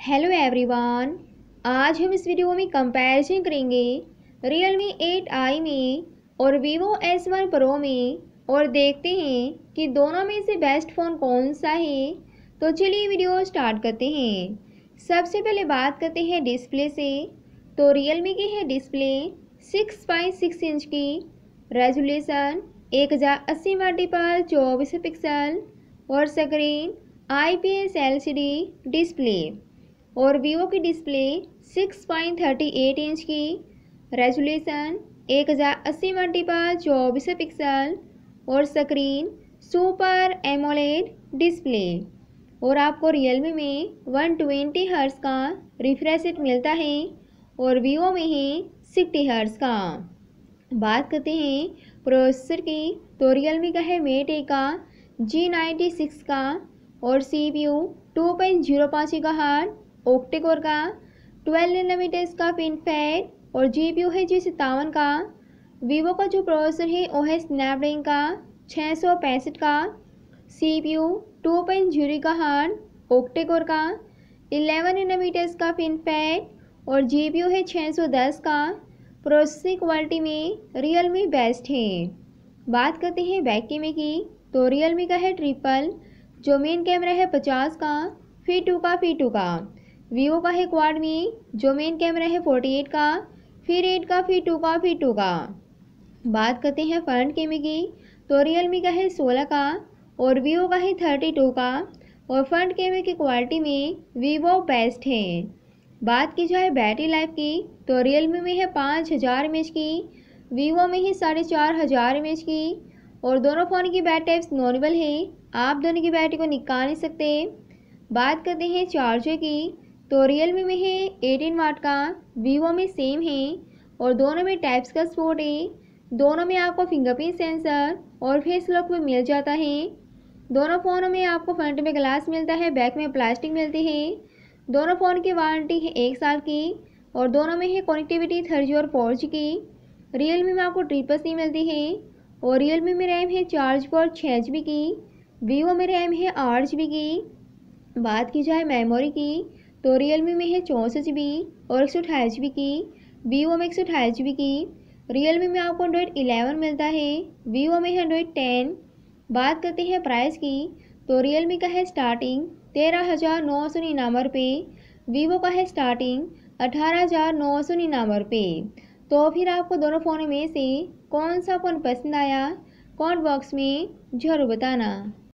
hello everyone आज हम इस वीडियो में कंपैरिजन करेंगे रियलमी आई में और वीवो एस वन प्रो में और देखते हैं कि दोनों में से बेस्ट फ़ोन कौन सा है तो चलिए वीडियो स्टार्ट करते हैं सबसे पहले बात करते हैं डिस्प्ले से तो रियलमी की है डिस्प्ले सिक्स सिक्स इंच की रेजोल्यूशन एक हज़ार अस्सी वाटी पर चौबीस पिक्सल और screen I P S L C D display और वीवो की डिस्प्ले 6.38 इंच की रेजोल्यूशन 1080 पर चौबीस पिक्सल और स्क्रीन सुपर एमोलेड डिस्प्ले और आपको रियलमी में वन ट्वेंटी हर्स का रिफ्रेश रेट मिलता है और वीवो में है सिक्सटी हर्स का बात करते हैं प्रोसेसर की तो रियलमी का है मेट ए का जी नाइन्टी सिक्स का और C P U two point zero पाँच का हार्ट ओक्टेकोर का ट्वेल्व नैनोमीटर का पिनफेड और जी पी है जी सत्तावन का वीवो का जो प्रोसेसर है वो है स्नैपड्रैगन का छः सौ पैंसठ का C P U two point zero का हार्ड ओक्टेकोर का इलेवन नैनोमीटर का पिनफेड और जी पी है छः सौ दस का प्रोसेसिंग क्वालिटी में रियल मी बेस्ट है बात करते हैं बैक कैमरे की तो रियल मी का है ट्रिपल जो मेन कैमरा है पचास का फी टू का फी टू का वीवो का है क्वाड में जो मेन कैमरा है फोर्टी एट का फिर एट का फिर टू का फिर टू का बात करते हैं फ्रंट कैमरे की तो रियल मी का है सोलह का और वीवो का है थर्टी टू का और फ्रंट कैमरे की क्वालिटी में वीवो बेस्ट है बात की जाए बैटरी लाइफ की तो रियल मी में है पाँच हज़ार एम की वीवो में है साढ़े चार हज़ार एम की और दोनों फ़ोन की बैटरी टाइप्स नॉर्मल है आप दोनों की बैटरी को निकाल नहीं सकते बात करते हैं चार्जर की तो रियल मी में है एटीन वाट का वीवो में सेम है और दोनों में टाइप्स का स्पोर्ट है दोनों में आपको फिंगरप्रिंट सेंसर और फेस लॉक भी मिल जाता है दोनों फ़ोनों में आपको फ्रंट में ग्लास मिलता है बैक में प्लास्टिक मिलती है दोनों फ़ोन की वारंटी है एक साल की और दोनों में है कनेक्टिविटी थर्जी जी और फोर जी की रियल मी में आपको ट्रिपल सी मिलती है और रियल मी में रैम है चार जी और छः जी बी की वीवो में रैम है आठ जी बी की बात की जाए मेमोरी की तो रियल मी में है चौंसठ जी और एक सौ अठाईस जी की वीवो में एक सौ अठाईस जी की रियल मी में आपको एंड्रॉयड इलेवन मिलता है वीवो में है एंड्रॉयड टेन बात करते हैं प्राइस की तो रियल मी का है स्टार्टिंग तेरह हज़ार नौ सौ निन्यानवे रुपये वीवो का है स्टार्टिंग अठारह हज़ार नौ सौ निन्यानवे रुपये तो फिर आपको दोनों फ़ोन में से कौन सा फ़ोन पसंद आया कमेंट बॉक्स में ज़रूर बताना